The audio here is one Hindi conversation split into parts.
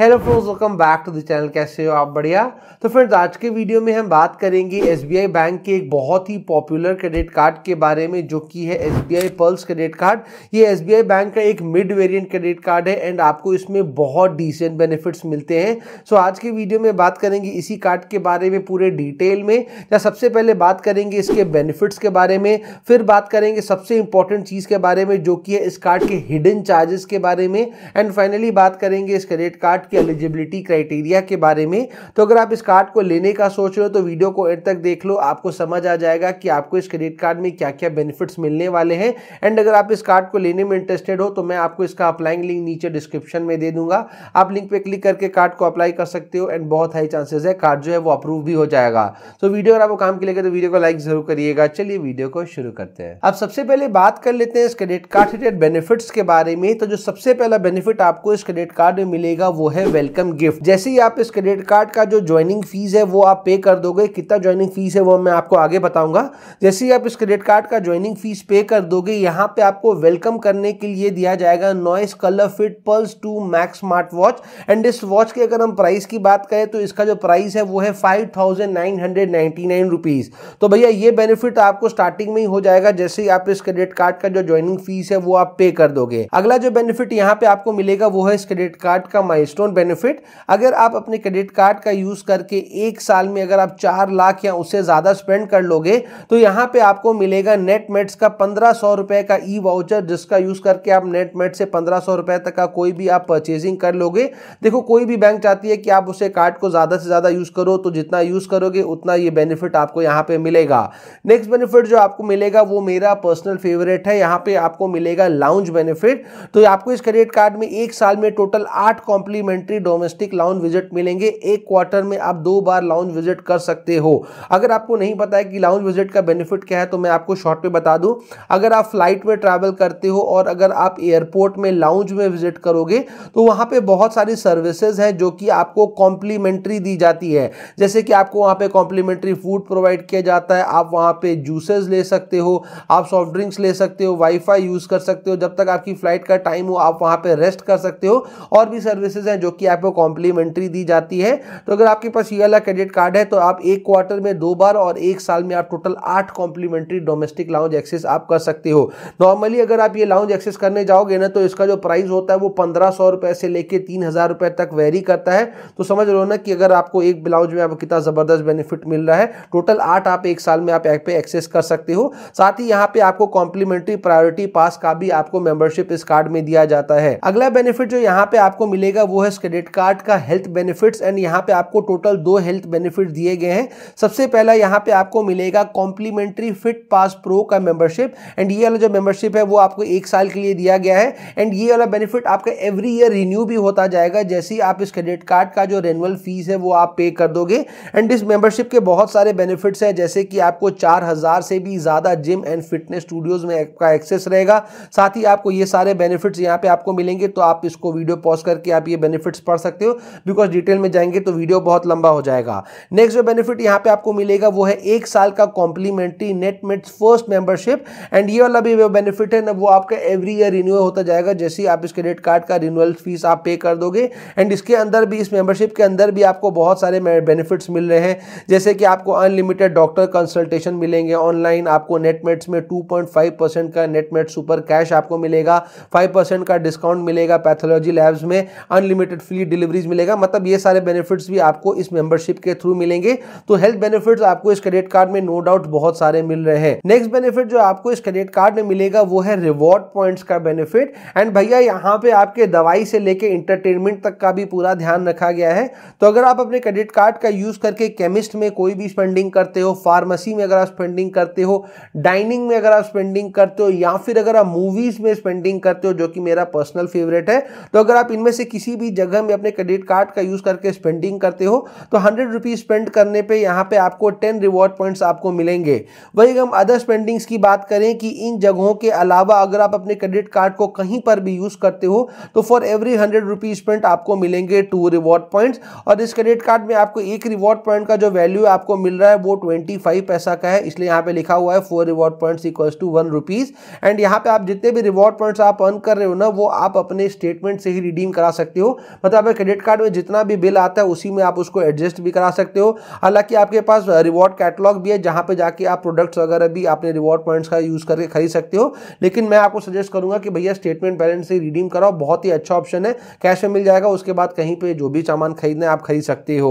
hello friends welcome back to the channel कैसे हो आप बढ़िया तो फ्रेंड्स आज के वीडियो में हम बात करेंगे एसबीआई बैंक के एक बहुत ही पॉपुलर क्रेडिट कार्ड के बारे में जो कि है एसबीआई पल्स क्रेडिट कार्ड ये एसबीआई बैंक का एक मिड वेरिएंट क्रेडिट कार्ड है एंड आपको इसमें बहुत डिसेंट बेनिफिट्स मिलते हैं सो आज के वीडियो में बात करेंगे इसी कार्ड के बारे में पूरे डिटेल में या सबसे पहले बात करेंगे इसके बेनिफिट्स के बारे में फिर बात करेंगे सबसे इंपॉर्टेंट चीज़ के बारे में जो कि है इस कार्ड के हिडन चार्जेस के बारे में एंड फाइनली बात करेंगे इस क्रेडिट कार्ड के एलिजिबिलिटी क्राइटेरिया के बारे में तो अगर आप इस कार्ड को लेने का सोच रहे हो तो वीडियो को एंड तक देख लो आपको समझ आ जाएगा कि आपको इस क्रेडिट कार्ड में क्या क्या बेनिफिट्स मिलने वाले हैं एंड अगर आप इस कार्ड को लेने में इंटरेस्टेड हो तो मैं आपको इसका अप्लाइंग लिंक नीचे डिस्क्रिप्शन में दे दूंगा आप लिंक पर क्लिक करके कार्ड को अप्लाई कर सकते हो एंड बहुत हाई चांसेस है कार्ड जो है वो अप्रूव भी हो जाएगा तो वीडियो अगर आपको काम के लिए तो वीडियो को लाइक जरूर करिएगा चलिए वीडियो को शुरू करते हैं अब सबसे पहले बात कर लेते हैं इस क्रेडिट कार्ड रिलेटेड बेनिफिट्स के बारे में तो जो सबसे पहला बेनिफिट आपको इस क्रेडिट कार्ड में मिलेगा वो है है वेलकम गिफ्ट जैसे ही आप इस क्रेडिट कार्ड का जो ज्वाइनिंग फीस है वो आप पे कर दोगे कितना ज्वाइनिंग फीस है वो मैं आपको आगे बताऊंगा जैसे ही आप इस क्रेडिट कार्ड का ज्वाइनिंग फीस पे कर दोगे यहाँ पे आपको वेलकम करने के लिए दिया जाएगा Noise ColorFit Pulse two Max smart watch and इस वॉच की अगर हम प्राइस की बात करें तो इसका जो प्राइस है वो है फाइव थाउजेंड तो भैया ये बेनिफिट आपको स्टार्टिंग में ही हो जाएगा जैसे ही आप इस क्रेडिट कार्ड का जो ज्वाइनिंग फीस है वो आप पे कर दोगे अगला जो बेनिफिट यहाँ पे आपको मिलेगा वो है इस क्रेडिट कार्ड का माइस्टोन माइलस्टोन बेनिफिट अगर आप अपने क्रेडिट कार्ड का यूज़ करके एक साल में अगर आप चार लाख या उससे ज़्यादा स्पेंड कर लोगे तो यहां पे आपको मिलेगा नेट मेट्स का पंद्रह सौ रुपए का ई वाउचर जिसका यूज़ करके आप नेट मेट से पंद्रह सौ रुपए तक का कोई भी आप परचेजिंग कर लोगे देखो कोई भी बैंक चाहती है कि आप उसे कार्ड को ज़्यादा से ज़्यादा यूज़ करो तो जितना यूज़ करोगे उतना ये बेनिफिट आपको यहां पर मिलेगा नेक्स्ट बेनिफिट जो आपको मिलेगा वो मेरा पर्सनल फेवरेट है यहां पर आपको मिलेगा लाउंज बेनिफिट तो आपको इस क्रेडिट कार्ड में एक साल में टोटल आठ complement complimentary domestic lounge visit मिलेंगे एक क्वार्टर में आप दो बार लाउंज विजिट कर सकते हो अगर आपको नहीं पता है कि लाउंज विजिट का बेनिफिट क्या है तो मैं आपको शॉर्ट में बता दूं अगर आप फ्लाइट में ट्रैवल करते हो और अगर आप एयरपोर्ट में लाउंज में विजिट करोगे तो वहां पे बहुत सारी सर्विसेज हैं जो कि आपको कॉम्प्लीमेंट्री दी जाती है जैसे कि आपको वहां पे कॉम्प्लीमेंट्री फूड प्रोवाइड किया जाता है आप वहां पे जूसेस ले सकते हो आप सॉफ्ट ड्रिंक्स ले सकते हो वाईफाई यूज़ कर सकते हो जब तक आपकी फ़्लाइट का टाइम हो आप वहां पर रेस्ट कर सकते हो और भी सर्विसेज हैं जो कि आपको कॉम्प्लीमेंट्री दी जाती है तो अगर आपके पास ये वाला क्रेडिट कार्ड है तो आप एक क्वार्टर में दो बार और एक साल में आप टोटल आठ कॉम्प्लीमेंट्री डोमेस्टिक लाउंज एक्सेस आप कर सकते हो नॉर्मली अगर आप ये लाउंज एक्सेस करने जाओगे ना तो इसका जो प्राइस होता है वो पंद्रह सौ रुपये से लेकर तीन हज़ार रुपये तक वेरी करता है तो समझ लो ना कि अगर आपको एक ब्लाउज में आपको कितना ज़बरदस्त बेनिफिट मिल रहा है टोटल आठ आप एक साल में आप एक पे एक्सेस कर सकते हो साथ ही यहाँ पे आपको कॉम्प्लीमेंट्री प्रायोरिटी पास का भी आपको मेंबरशिप इस कार्ड में दिया जाता है अगला बेनिफिट जो यहाँ पे आपको मिलेगा वो है बोनस क्रेडिट कार्ड का हेल्थ बेनिफिट्स एंड यहाँ पे आपको टोटल दो हेल्थ बेनिफिट दिए गए हैं सबसे पहला यहाँ पे आपको मिलेगा कॉम्प्लीमेंट्री फिट पास प्रो का मेंबरशिप एंड ये वाला जो मेंबरशिप है वो आपको एक साल के लिए दिया गया है एंड ये वाला बेनिफिट आपका एवरी ईयर रिन्यू भी होता जाएगा जैसे ही आप इस क्रेडिट कार्ड का जो रेनुअल फीस है वो आप पे कर दोगे एंड इस मेंबरशिप के बहुत सारे बेनिफिट्स हैं जैसे कि आपको चार से भी ज़्यादा जिम एंड फिटनेस स्टूडियोज़ में आपका एक्सेस रहेगा साथ ही आपको ये सारे बेनिफिट्स यहाँ पे आपको मिलेंगे तो आप इसको वीडियो पॉज करके आप ये बेनिफिट बेनिफिट्स पढ़ सकते हो बिकॉज डिटेल में जाएंगे तो वीडियो बहुत लंबा हो जाएगा नेक्स्ट जो बेनिफिट यहाँ पे आपको मिलेगा वो है एक साल का complimentary Netmeds first membership and ये वाला भी वो बेनिफिट है ना वो आपका एवरी ईयर रिन्यू होता जाएगा जैसे ही आप इस क्रेडिट कार्ड का रिन्यूअल फीस आप पे कर दोगे एंड इसके अंदर भी इस मेंबरशिप के अंदर भी आपको बहुत सारे बेनिफिट्स मिल रहे हैं जैसे कि आपको अनलिमिटेड डॉक्टर कंसल्टेशन मिलेंगे ऑनलाइन आपको नेटमेट्स में टू परसेंट का नेटमेट सुपर कैश आपको मिलेगा फाइव परसेंट का डिस्काउंट मिलेगा पैथोलॉजी लैब्स में अनलिमिटेड अनलिमिटेड फ्री डिलीवरीज मिलेगा मतलब ये सारे बेनिफिट्स भी आपको इस मेंबरशिप के थ्रू मिलेंगे तो हेल्थ बेनिफिट्स आपको इस क्रेडिट कार्ड में नो डाउट बहुत सारे मिल रहे हैं नेक्स्ट बेनिफिट जो आपको इस क्रेडिट कार्ड में मिलेगा वो है रिवॉर्ड पॉइंट्स का बेनिफिट एंड भैया यहाँ पे आपके दवाई से लेके इंटरटेनमेंट तक का भी पूरा ध्यान रखा गया है तो अगर आप अपने क्रेडिट कार्ड का यूज करके केमिस्ट में कोई भी स्पेंडिंग करते हो फार्मेसी में अगर आप स्पेंडिंग करते हो डाइनिंग में अगर आप स्पेंडिंग करते हो या फिर अगर आप मूवीज में स्पेंडिंग करते हो जो कि मेरा पर्सनल फेवरेट है तो अगर आप इनमें से किसी भी जगह में अपने क्रेडिट कार्ड का यूज़ करके स्पेंडिंग करते हो तो हंड्रेड रुपीज़ स्पेंड करने पर यहाँ पे आपको टेन रिवॉर्ड पॉइंट्स आपको मिलेंगे वही हम अदर स्पेंडिंग्स की बात करें कि इन जगहों के अलावा अगर आप अपने क्रेडिट कार्ड को कहीं पर भी यूज़ करते हो तो for every hundred rupees spend आपको मिलेंगे टू रिवॉर्ड पॉइंट्स और इस क्रेडिट कार्ड में आपको एक रिवॉर्ड पॉइंट का जो वैल्यू आपको मिल रहा है वो ट्वेंटी फाइव पैसा का है इसलिए यहाँ पे लिखा हुआ है four reward points equals to one rupees and यहाँ पे आप जितने भी रिवॉर्ड पॉइंट्स आप अर्न कर रहे हो ना वो आप अपने स्टेटमेंट से ही रिडीम करा सकते हो मतलब आपके क्रेडिट कार्ड में जितना भी बिल आता है उसी में आप उसको एडजस्ट भी करा सकते हो हालांकि आपके पास रिवॉर्ड कैटलॉग भी है जहाँ पर जाके आप प्रोडक्ट्स वगैरह भी अपने रिवॉर्ड पॉइंट्स का यूज़ करके खरीद सकते हो लेकिन मैं आपको सजेस्ट करूँगा कि भैया स्टेटमेंट बैलेंस से रिडीम कराओ बहुत ही अच्छा ऑप्शन है कैश में मिल जाएगा उसके बाद कहीं पर जो भी सामान खरीदना है आप खरीद सकते हो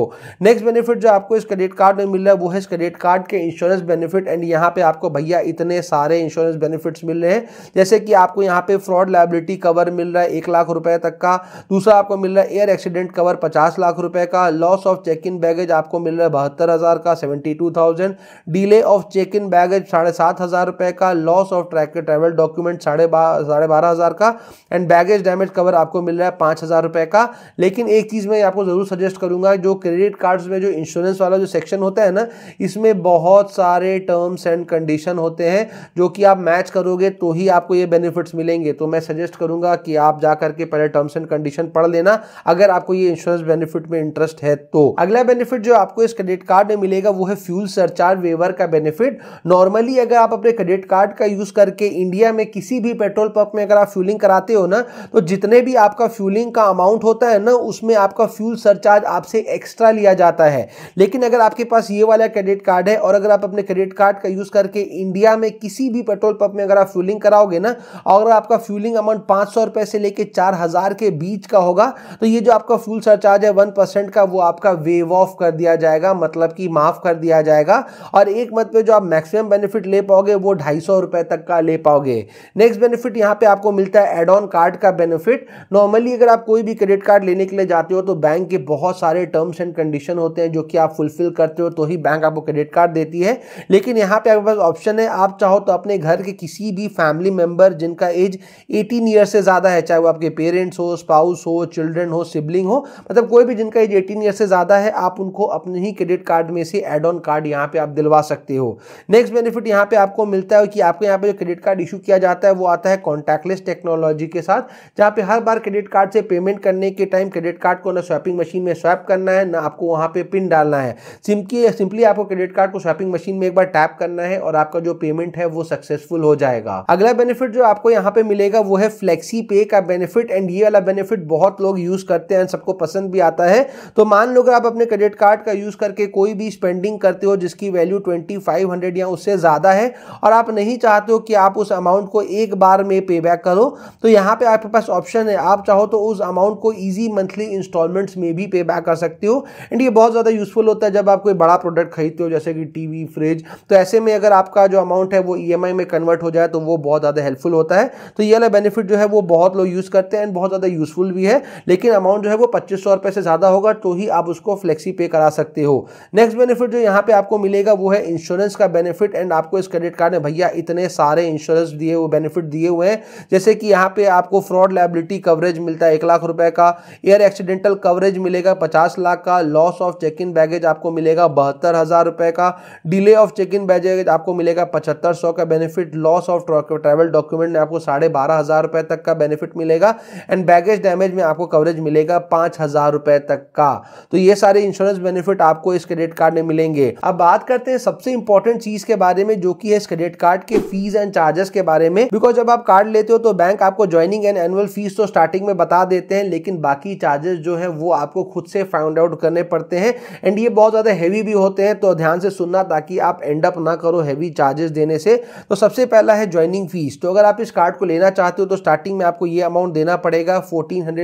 नेक्स्ट बेनिफिट जो आपको इस क्रेडिट कार्ड में मिल रहा है वो है इस क्रेडिट कार्ड के इंश्योरेंस बेनिफिट एंड यहाँ पे आपको भैया इतने सारे इंश्योरेंस बेनिफिट्स मिल रहे हैं जैसे कि आपको यहाँ पे फ्रॉड लाइबिलिटी कवर मिल रहा है एक लाख रुपए तक का दूसरा आपको मिल रहा है एयर एक्सीडेंट कवर पचास लाख रुपए का loss of check in baggage आपको मिल रहा है बहत्तर हज़ार का seventy two thousand delay of check in baggage साढ़े सात हज़ार रुपए का loss of track travel document साढ़े साढ़े बारह हज़ार का एंड बैगेज डैमेज कवर आपको मिल रहा है पांच हज़ार रुपए का लेकिन एक चीज़ मैं आपको ज़रूर सजेस्ट करूंगा जो क्रेडिट कार्ड्स में जो इंश्योरेंस वाला जो सेक्शन होता है ना इसमें बहुत सारे टर्म्स एंड कंडीशन होते हैं जो कि आप मैच करोगे तो ही आपको ये बेनिफिट्स मिलेंगे तो मैं सजेस्ट करूंगा कि आप जाकर के पहले टर्म्स एंड कंडीशन पढ़ लेना लेना अगर आपको ये इंश्योरेंस बेनिफिट में इंटरेस्ट है तो अगला बेनिफिट जो आपको इस क्रेडिट कार्ड में मिलेगा वो है फ्यूल सरचार्ज वेवर का बेनिफिट नॉर्मली अगर आप अपने क्रेडिट कार्ड का यूज करके इंडिया में किसी भी पेट्रोल पंप में अगर आप फ्यूलिंग कराते हो ना तो जितने भी आपका फ्यूलिंग का अमाउंट होता है ना उसमें आपका फ्यूल सरचार्ज आपसे एक्स्ट्रा लिया जाता है लेकिन अगर आपके पास ये वाला क्रेडिट कार्ड है और अगर आप अपने क्रेडिट कार्ड का यूज करके इंडिया में किसी भी पेट्रोल पंप में अगर आप फ्यूलिंग कराओगे ना और आपका फ्यूलिंग अमाउंट पांच सौ रुपए से लेकर चार हजार के बीच का होगा तो ये जो आपका फ्यूल सरचार्ज है वन परसेंट का वो आपका वेव ऑफ कर दिया जाएगा मतलब कि माफ़ कर दिया जाएगा और एक मत पे जो आप मैक्सिमम बेनिफिट ले पाओगे वो ढाई सौ रुपये तक का ले पाओगे नेक्स्ट बेनिफिट यहाँ पे आपको मिलता है एड ऑन कार्ड का बेनिफिट नॉर्मली अगर आप कोई भी क्रेडिट कार्ड लेने के लिए जाते हो तो बैंक के बहुत सारे टर्म्स एंड कंडीशन होते हैं जो कि आप फुलफिल करते हो तो ही बैंक आपको क्रेडिट कार्ड देती है लेकिन यहाँ पर आपके पास ऑप्शन है आप चाहो तो अपने घर के किसी भी फैमिली मेम्बर जिनका एज एटीन ईयर से ज़्यादा है चाहे वो आपके पेरेंट्स हो स्पाउस हो चिल्ड्रन चिल्ड्रन हो सिबलिंग हो मतलब कोई भी जिनका एज एटीन ईयर से ज़्यादा है आप उनको अपने ही क्रेडिट कार्ड में से एड ऑन कार्ड यहाँ पे आप दिलवा सकते हो नेक्स्ट बेनिफिट यहाँ पे आपको मिलता है कि आपको यहाँ पे जो क्रेडिट कार्ड इशू किया जाता है वो आता है कॉन्टैक्टलेस टेक्नोलॉजी के साथ जहाँ पे हर बार क्रेडिट कार्ड से पेमेंट करने के टाइम क्रेडिट कार्ड को ना स्वैपिंग मशीन में स्वैप करना है ना आपको वहाँ पे पिन डालना है सिंपली सिंपली आपको क्रेडिट कार्ड को स्वैपिंग मशीन में एक बार टैप करना है और आपका जो पेमेंट है वो सक्सेसफुल हो जाएगा अगला बेनिफिट जो आपको यहाँ पे मिलेगा वो है फ्लेक्सी पे का बेनिफिट एंड ये वाला बेनिफिट बहुत लोग यूज़ करते हैं सबको पसंद भी आता है तो मान लो अगर आप अपने क्रेडिट कार्ड का यूज़ करके कोई भी स्पेंडिंग करते हो जिसकी वैल्यू ट्वेंटी फाइव हंड्रेड या उससे ज़्यादा है और आप नहीं चाहते हो कि आप उस अमाउंट को एक बार में पे बैक करो तो यहां पर आपके पास ऑप्शन है आप चाहो तो उस अमाउंट को ईजी मंथली इंस्टॉलमेंट्स में भी पे बैक कर सकते हो एंड ये बहुत ज़्यादा यूज़फुल होता है जब आप कोई बड़ा प्रोडक्ट खरीदते हो जैसे कि टीवी फ्रिज तो ऐसे में अगर आपका जो अमाउंट है वो ई e में कन्वर्ट हो जाए तो वो बहुत ज़्यादा हेल्पफुल होता है तो ये वाला बेनिफिट जो है वो बहुत लोग यूज़ करते हैं एंड बहुत ज़्यादा यूज़फुल भी है लेकिन अमाउंट जो है वो पच्चीस सौ रुपये से ज़्यादा होगा तो ही आप उसको फ्लेक्सी पे करा सकते हो नेक्स्ट बेनिफिट जो यहाँ पे आपको मिलेगा वो है इंश्योरेंस का बेनिफिट एंड आपको इस क्रेडिट कार्ड ने भैया इतने सारे इंश्योरेंस दिए हुए बेनिफिट दिए हुए हैं जैसे कि यहाँ पे आपको फ्रॉड लाइबिलिटी कवरेज मिलता है एक लाख रुपये का एयर एक्सीडेंटल कवरेज मिलेगा पचास लाख का loss of check in baggage आपको मिलेगा बहत्तर हज़ार रुपये का delay of check in baggage आपको मिलेगा पचहत्तर सौ का benefit loss of travel document में आपको साढ़े बारह हज़ार रुपये तक का बेनिफिट मिलेगा एंड बैगेज डैमेज में आपको कवरेज मिलेगा पांच हजार रुपए तक का तो ये सारे इंश्योरेंस बेनिफिट आपको इस क्रेडिट कार्ड में मिलेंगे अब बात करते हैं सबसे इंपॉर्टेंट चीज के बारे में जो की है इस क्रेडिट कार्ड के फीस एंड चार्जेस के बारे में बिकॉज जब आप कार्ड लेते हो तो बैंक आपको ज्वाइनिंग एंड एनुअल फीस तो स्टार्टिंग में बता देते हैं लेकिन बाकी चार्जेस जो है वो आपको खुद से फाइंड आउट करने पड़ते हैं एंड ये बहुत ज्यादा हैवी भी होते हैं तो ध्यान से सुनना ताकि आप एंड अप ना करो हैवी चार्जेस देने से तो सबसे पहला है ज्वाइनिंग फीस तो अगर आप इस कार्ड को लेना चाहते हो तो स्टार्टिंग में आपको ये अमाउंट देना पड़ेगा fourteen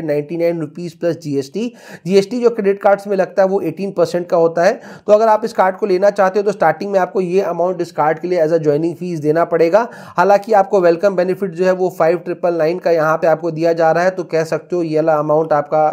nine rupees plus GST GST जो क्रेडिट कार्ड्स में लगता है वो एटीन परसेंट का होता है तो अगर आप इस कार्ड को लेना चाहते हो तो स्टार्टिंग में आपको ये अमाउंट इस कार्ड के लिए एज अ ज्वाइनिंग फीस देना पड़ेगा हालांकि आपको वेलकम बेनिफिट जो है वो फाइव ट्रिपल नाइन का यहाँ पे आपको दिया जा रहा है तो कह सकते हो ये वाला अमाउंट आपका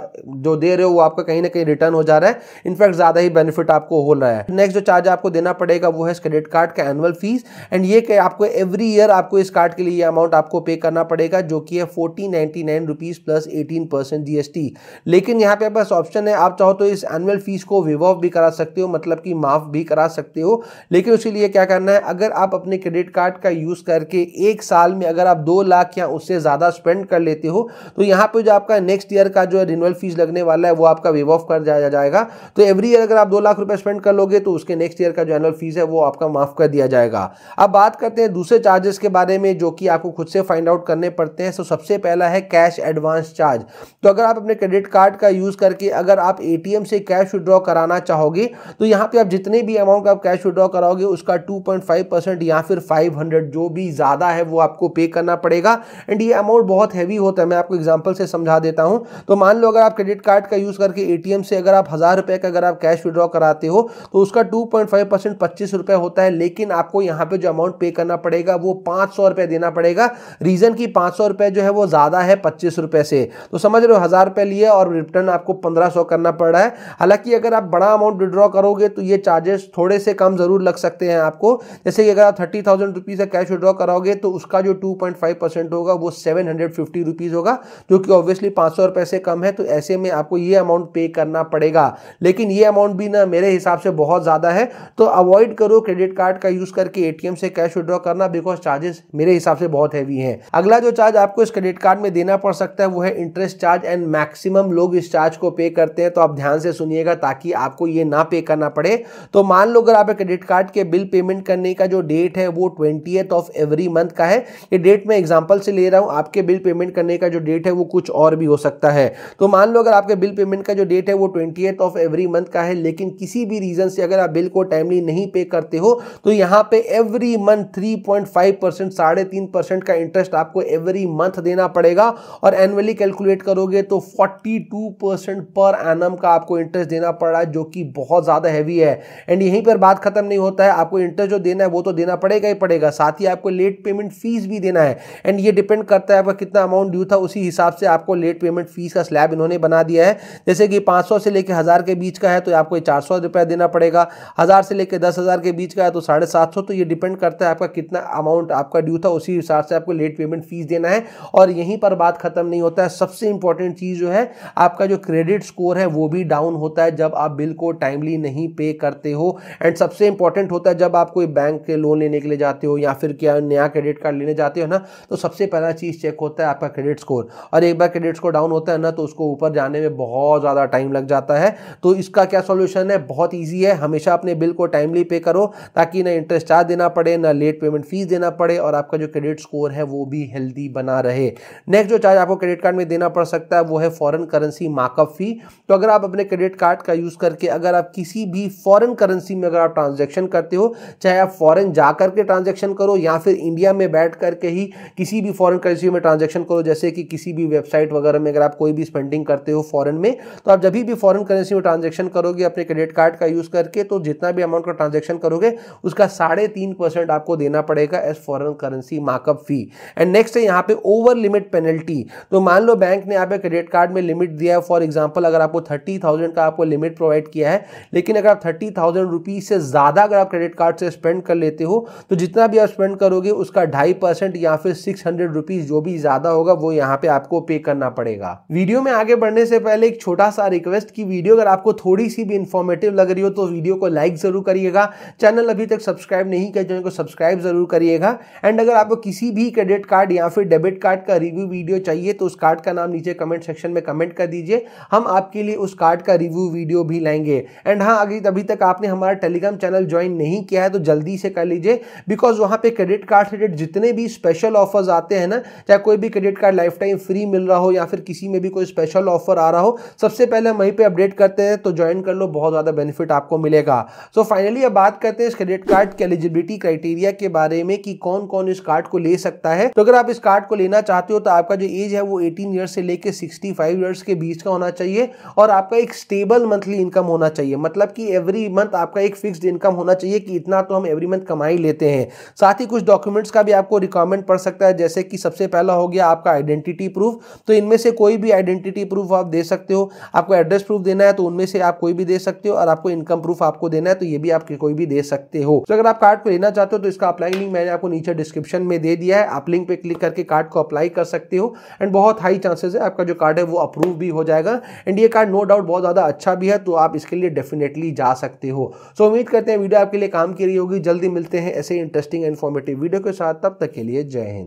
जो दे रहे हो वो आपका कहीं ना कहीं रिटर्न हो जा रहा है इनफैक्ट ज़्यादा ही बेनिफिट आपको हो रहा है नेक्स्ट जो चार्ज आपको देना पड़ेगा वो है क्रेडिट कार्ड का एनुअल फीस एंड ये कि आपको एवरी ईयर आपको इस कार्ड के लिए ये अमाउंट आपको पे करना पड़ेगा जो कि है forty ninety nine rupees plus eighteen percent G GST लेकिन यहाँ पे बस ऑप्शन है आप चाहो तो इस एनुअल फीस को वेव ऑफ भी करा सकते हो मतलब कि माफ़ भी करा सकते हो लेकिन उसके लिए क्या करना है अगर आप अपने क्रेडिट कार्ड का यूज़ करके एक साल में अगर आप दो लाख या उससे ज़्यादा स्पेंड कर लेते हो तो यहाँ पे जो आपका नेक्स्ट ईयर का जो है रिन्यूअल फीस लगने वाला है वो आपका वेव ऑफ कर जाया जाएगा तो एवरी ईयर अगर आप दो लाख रुपए स्पेंड कर लोगे तो उसके नेक्स्ट ईयर का जो एनुअल फीस है वो आपका माफ़ कर दिया जाएगा अब बात करते हैं दूसरे चार्जेस के बारे में जो कि आपको खुद से फाइंड आउट करने पड़ते हैं तो सबसे पहला है कैश एडवांस चार्ज तो अगर अगर आप अपने क्रेडिट कार्ड का यूज़ करके अगर आप एटीएम से कैश विड्रॉ कराना चाहोगे तो यहाँ पे आप जितने भी अमाउंट आप कैश विड्रॉ कराओगे उसका 2.5 परसेंट या फिर 500 जो भी ज़्यादा है वो आपको पे करना पड़ेगा एंड ये अमाउंट बहुत हैवी होता है मैं आपको एग्जाम्पल से समझा देता हूँ तो मान लो अगर आप क्रेडिट कार्ड का यूज़ करके ए से अगर आप हज़ार रुपए का अगर आप कैश विड्रॉ कराते हो तो उसका टू पॉइंट होता है लेकिन आपको यहाँ पे जो अमाउंट पे करना पड़ेगा वो पाँच देना पड़ेगा रीज़न की पाँच जो है वो ज़्यादा है पच्चीस से तो समझ रहे हो हज़ार रुपये लिए और रिटर्न आपको पंद्रह सौ करना पड़ रहा है हालांकि अगर आप बड़ा अमाउंट विड्रॉ करोगे तो ये चार्जेस थोड़े से कम ज़रूर लग सकते हैं आपको जैसे कि अगर आप थर्टी थाउजेंड रुपीज़ का कैश विड्रॉ कराओगे तो उसका जो टू पॉइंट फाइव परसेंट होगा वो सेवन हंड्रेड फिफ्टी रुपीज़ होगा जो कि ऑब्वियसली पाँच सौ रुपये से कम है तो ऐसे में आपको ये अमाउंट पे करना पड़ेगा लेकिन ये अमाउंट भी ना मेरे हिसाब से बहुत ज़्यादा है तो अवॉइड करो क्रेडिट कार्ड का यूज़ करके एटीएम से कैश विड्रॉ करना बिकॉज चार्जेस मेरे हिसाब से बहुत हैवी हैं अगला जो चार्ज आपको इस क्रेडिट कार्ड में देना पड़ सकता है वो है interest charge and percent maximum लोग इस चार्ज को पे करते हैं तो आप ध्यान से सुनिएगा ताकि आपको ये ना पे करना पड़े तो मान लो अगर आप क्रेडिट कार्ड के बिल पेमेंट करने का जो डेट है वो ट्वेंटी ऑफ एवरी मंथ का है ये डेट मैं एग्जाम्पल से ले रहा हूँ आपके बिल पेमेंट करने का जो डेट है वो कुछ और भी हो सकता है तो मान लो अगर आपके बिल पेमेंट का जो डेट है वो ट्वेंटी ऑफ एवरी मंथ का है लेकिन किसी भी रीज़न से अगर आप बिल को टाइमली नहीं पे करते हो तो यहाँ पे every month three point five percent साढ़े तीन परसेंट का इंटरेस्ट आपको एवरी मंथ देना पड़ेगा और एनुअली कैलकुलेट करोगे तो तो 42 परसेंट पर एनम का आपको इंटरेस्ट देना पड़ रहा है जो कि बहुत ज़्यादा हैवी है एंड यहीं पर बात खत्म नहीं होता है आपको इंटरेस्ट जो देना है वो तो देना पड़ेगा ही पड़ेगा साथ ही आपको लेट पेमेंट फीस भी देना है एंड ये डिपेंड करता है आपका कितना अमाउंट ड्यू था उसी हिसाब से आपको लेट पेमेंट फीस का स्लैब इन्होंने बना दिया है जैसे कि पांच से लेकर हज़ार के बीच का है तो आपको चार सौ रुपया देना पड़ेगा हज़ार से लेकर दस हज़ार के बीच का है तो साढ़े सात सौ तो ये डिपेंड करता है आपका कितना अमाउंट आपका ड्यू था उसी हिसाब से आपको लेट पेमेंट फीस देना है और यहीं पर बात खत्म नहीं होता है सबसे इंपॉर्टेंट चीज़ जो है आपका जो क्रेडिट स्कोर है वो भी डाउन होता है जब आप बिल को टाइमली नहीं पे करते हो एंड सबसे इंपॉर्टेंट होता है जब आप कोई बैंक के लोन लेने के लिए जाते हो या फिर क्या नया क्रेडिट कार्ड लेने जाते हो ना तो सबसे पहला चीज़ चेक होता है आपका क्रेडिट स्कोर और एक बार क्रेडिट स्कोर डाउन होता है ना तो उसको ऊपर जाने में बहुत ज़्यादा टाइम लग जाता है तो इसका क्या सोल्यूशन है बहुत ईजी है हमेशा अपने बिल को टाइमली पे करो ताकि ना इंटरेस्ट चार्ज देना पड़े ना लेट पेमेंट फीस देना पड़े और आपका जो क्रेडिट स्कोर है वो भी हेल्दी बना रहे नेक्स्ट जो चार्ज आपको क्रेडिट कार्ड में देना पड़ सकता है वो है फॉरेन करेंसी मार्कअप फी तो अगर आप अपने क्रेडिट कार्ड का यूज़ करके अगर आप किसी भी फॉरेन करेंसी में अगर आप ट्रांजेक्शन करते हो चाहे आप फॉरेन जा करके ट्रांजेक्शन करो या फिर इंडिया में बैठ करके ही किसी भी फॉरेन करेंसी में ट्रांजेक्शन करो जैसे कि किसी भी वेबसाइट वगैरह में अगर आप कोई भी स्पेंडिंग करते हो फॉरन में तो आप जब भी फॉरन करेंसी में ट्रांजेक्शन करोगे अपने क्रेडिट कार्ड का यूज़ करके तो जितना भी अमाउंट का ट्रांजेक्शन करोगे उसका साढ़े तीन परसेंट आपको देना पड़ेगा as foreign currency markup fee and next है यहाँ पे ओवर लिमिट पेनल्टी तो मान लो बैंक ने आप क्रेडिट क्रेडिट कार्ड में लिमिट दिया है फॉर एग्जाम्पल अगर आपको थर्टी थाउजेंड का आपको लिमिट प्रोवाइड किया है लेकिन अगर आप थर्टी थाउजेंड रुपीज़ से ज़्यादा अगर आप क्रेडिट कार्ड से स्पेंड कर लेते हो तो जितना भी आप स्पेंड करोगे उसका ढाई परसेंट या फिर सिक्स हंड्रेड रुपीज़ जो भी ज़्यादा होगा वो यहाँ पे आपको पे करना पड़ेगा वीडियो में आगे बढ़ने से पहले एक छोटा सा रिक्वेस्ट की वीडियो अगर आपको थोड़ी सी भी इन्फॉर्मेटिव लग रही हो तो वीडियो को लाइक ज़रूर करिएगा चैनल अभी तक सब्सक्राइब नहीं किया चैनल को सब्सक्राइब ज़रूर करिएगा एंड अगर आपको किसी भी क्रेडिट कार्ड या फिर डेबिट कार्ड का रिव्यू वीडियो चाहिए तो उस कार्ड का नाम नीचे कमेंट सेक्शन में कमेंट कर दीजिए हम आपके लिए उस कार्ड का रिव्यू वीडियो भी लाएंगे एंड हाँ अगर अभी तक आपने हमारा टेलीग्राम चैनल ज्वाइन नहीं किया है तो जल्दी से कर लीजिए बिकॉज वहाँ पे क्रेडिट कार्ड रिलेटेड जितने भी स्पेशल ऑफर्स आते हैं ना चाहे कोई भी credit card life time free मिल रहा हो या फिर किसी में भी कोई स्पेशल ऑफर आ रहा हो सबसे पहले हम वहीं पर अपडेट करते हैं तो ज्वाइन कर लो बहुत ज़्यादा बेनिफिट आपको मिलेगा सो so, फाइनली अब बात करते हैं इस क्रेडिट कार्ड के एलिजिबिलिटी क्राइटेरिया के बारे में कि कौन कौन इस कार्ड को ले सकता है तो अगर आप इस कार्ड को लेना चाहते हो तो आपका जो एज है वो एटीन ईयर से लेकर सिक्सटी फाइव ईयर्स के बीच का होना चाहिए और आपका एक स्टेबल मंथली इनकम होना चाहिए मतलब कि एवरी मंथ आपका एक फिक्स्ड इनकम होना चाहिए कि इतना तो हम एवरी मंथ कमाई लेते हैं साथ ही कुछ डॉक्यूमेंट्स का भी आपको रिक्वायरमेंट पड़ सकता है जैसे कि सबसे पहला हो गया आपका आइडेंटिटी प्रूफ तो इनमें से कोई भी आइडेंटिटी प्रूफ आप दे सकते हो आपको एड्रेस प्रूफ देना है तो उनमें से आप कोई भी दे सकते हो और आपको इनकम प्रूफ आपको देना है तो ये भी आप कोई भी दे सकते हो तो अगर आप कार्ड को लेना चाहते हो तो इसका अप्लाई लिंक मैंने आपको नीचे डिस्क्रिप्शन में दे दिया है आप लिंक पे क्लिक करके कार्ड को अप्लाई कर सकते हो एंड बहुत हाई चांसेस है आपका जो कार्ड है वो अप्रूव भी हो जाएगा एंड ये कार्ड नो डाउट बहुत ज़्यादा अच्छा भी है तो आप इसके लिए डेफिनेटली जा सकते हो सो so, उम्मीद करते हैं वीडियो आपके लिए काम की रही होगी जल्दी मिलते हैं ऐसे इंटरेस्टिंग इन्फॉर्मेटिव वीडियो के साथ तब तक के लिए जय हिंद